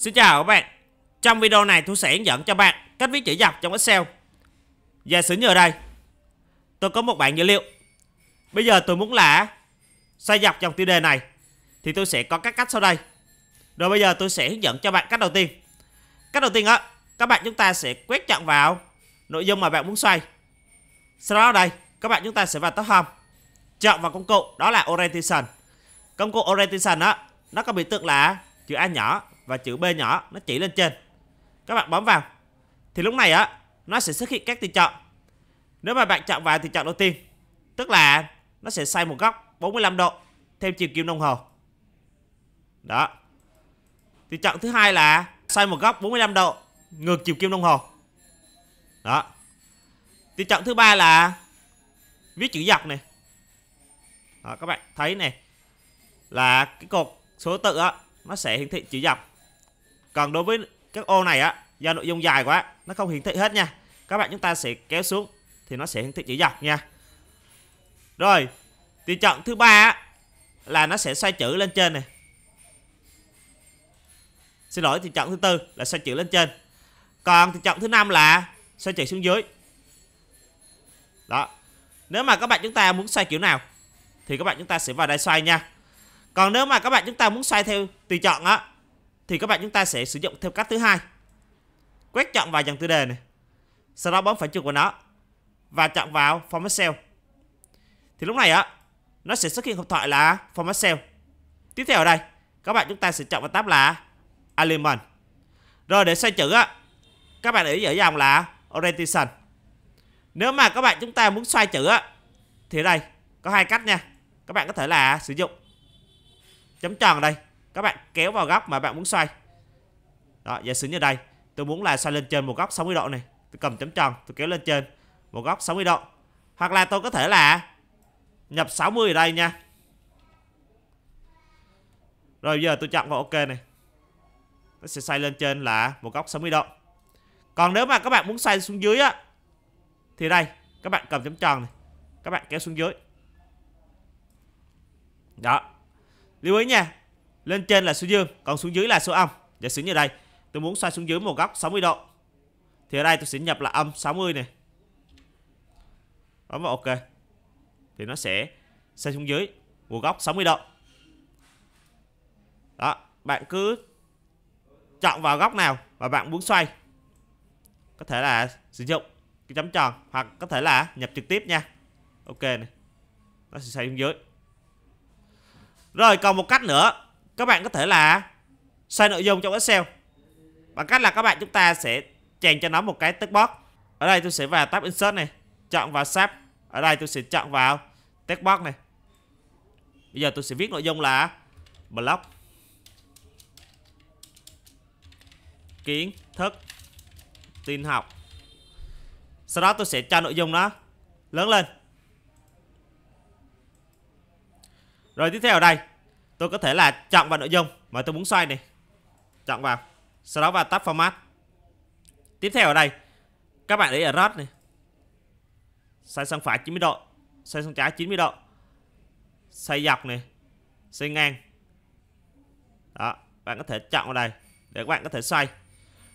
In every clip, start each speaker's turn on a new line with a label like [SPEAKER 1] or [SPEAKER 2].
[SPEAKER 1] Xin chào các bạn Trong video này tôi sẽ hướng dẫn cho bạn cách viết chữ dọc trong Excel Giả sử như ở đây Tôi có một bảng dữ liệu Bây giờ tôi muốn là xoay dọc trong tiêu đề này Thì tôi sẽ có các cách sau đây Rồi bây giờ tôi sẽ hướng dẫn cho bạn cách đầu tiên Cách đầu tiên đó Các bạn chúng ta sẽ quét chọn vào nội dung mà bạn muốn xoay Sau đó đây các bạn chúng ta sẽ vào top home Chọn vào công cụ đó là Orientation Công cụ Orientation đó Nó có biểu tượng là chữ A nhỏ và chữ B nhỏ nó chỉ lên trên các bạn bấm vào thì lúc này á nó sẽ xuất hiện các tùy chọn nếu mà bạn chọn vào tùy chọn đầu tiên tức là nó sẽ xoay một góc 45 độ theo chiều kim đồng hồ đó tùy chọn thứ hai là xoay một góc 45 độ ngược chiều kim đồng hồ đó tùy chọn thứ ba là viết chữ dọc này đó, các bạn thấy này là cái cột số tự á nó sẽ hiển thị chữ dọc còn đối với các ô này á do nội dung dài quá nó không hiển thị hết nha các bạn chúng ta sẽ kéo xuống thì nó sẽ hiển thị chữ dọc nha rồi tùy chọn thứ ba á là nó sẽ xoay chữ lên trên này xin lỗi tùy chọn thứ tư là xoay chữ lên trên còn tùy chọn thứ năm là xoay chữ xuống dưới đó nếu mà các bạn chúng ta muốn xoay kiểu nào thì các bạn chúng ta sẽ vào đây xoay nha còn nếu mà các bạn chúng ta muốn xoay theo tùy chọn á thì các bạn chúng ta sẽ sử dụng theo cách thứ hai quét chọn vào dòng tiêu đề này sau đó bấm phải chuột của nó và chọn vào format cell thì lúc này á nó sẽ xuất hiện hộp thoại là format cell tiếp theo ở đây các bạn chúng ta sẽ chọn vào tab là alignment rồi để xoay chữ á các bạn để ý ở dòng là orientation nếu mà các bạn chúng ta muốn xoay chữ á thì ở đây có hai cách nha các bạn có thể là sử dụng chấm tròn ở đây các bạn kéo vào góc mà bạn muốn xoay đó giả sử như đây tôi muốn là xoay lên trên một góc 60 độ này tôi cầm chấm tròn tôi kéo lên trên một góc 60 độ hoặc là tôi có thể là nhập 60 ở đây nha rồi giờ tôi chọn vào ok này nó sẽ xoay lên trên là một góc 60 độ còn nếu mà các bạn muốn xoay xuống dưới á thì đây các bạn cầm chấm tròn này các bạn kéo xuống dưới đó lưu ý nha lên trên là số dương, còn xuống dưới là số âm. Giả sử như đây, tôi muốn xoay xuống dưới một góc 60 độ. Thì ở đây tôi sẽ nhập là âm 60 này. Bấm vào ok. Thì nó sẽ xoay xuống dưới một góc 60 độ. Đó, bạn cứ chọn vào góc nào mà bạn muốn xoay. Có thể là sử dụng cái chấm tròn hoặc có thể là nhập trực tiếp nha. Ok này. Nó sẽ xoay xuống dưới. Rồi còn một cách nữa các bạn có thể là xoay nội dung trong Excel bằng cách là các bạn chúng ta sẽ chèn cho nó một cái text box ở đây tôi sẽ vào tab insert này chọn vào sap ở đây tôi sẽ chọn vào text box này bây giờ tôi sẽ viết nội dung là blog kiến thức tin học sau đó tôi sẽ cho nội dung nó lớn lên rồi tiếp theo ở đây tôi có thể là chọn vào nội dung mà tôi muốn xoay này chọn vào sau đó vào tab format tiếp theo ở đây các bạn để ở rot này xoay sang phải 90 độ xoay sang trái 90 độ xoay dọc này xoay ngang đó bạn có thể chọn vào đây để các bạn có thể xoay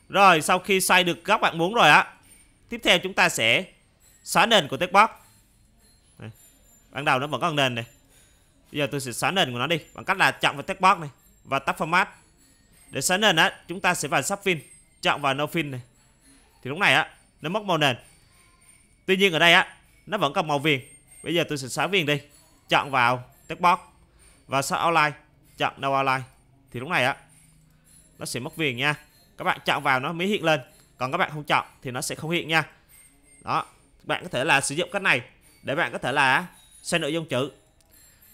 [SPEAKER 1] rồi sau khi xoay được góc bạn muốn rồi á tiếp theo chúng ta sẽ xóa nền của textbox ban đầu nó vẫn còn nền này Bây giờ tôi sẽ xóa nền của nó đi Bằng cách là chọn vào textbox này Và tab format Để xóa nền á Chúng ta sẽ vào subfin Chọn vào nofin này Thì lúc này á Nó mất màu nền Tuy nhiên ở đây á Nó vẫn còn màu viền Bây giờ tôi sẽ xóa viền đi Chọn vào textbox Và sau outline Chọn no outline Thì lúc này á Nó sẽ mất viền nha Các bạn chọn vào nó mới hiện lên Còn các bạn không chọn Thì nó sẽ không hiện nha Đó Bạn có thể là sử dụng cách này Để bạn có thể là xem nội dung chữ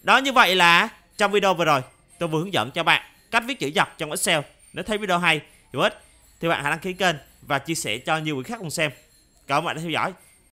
[SPEAKER 1] đó như vậy là trong video vừa rồi tôi vừa hướng dẫn cho bạn cách viết chữ dọc trong Excel. Nếu thấy video hay, hữu ích thì bạn hãy đăng ký kênh và chia sẻ cho nhiều người khác cùng xem. Cảm ơn bạn đã theo dõi.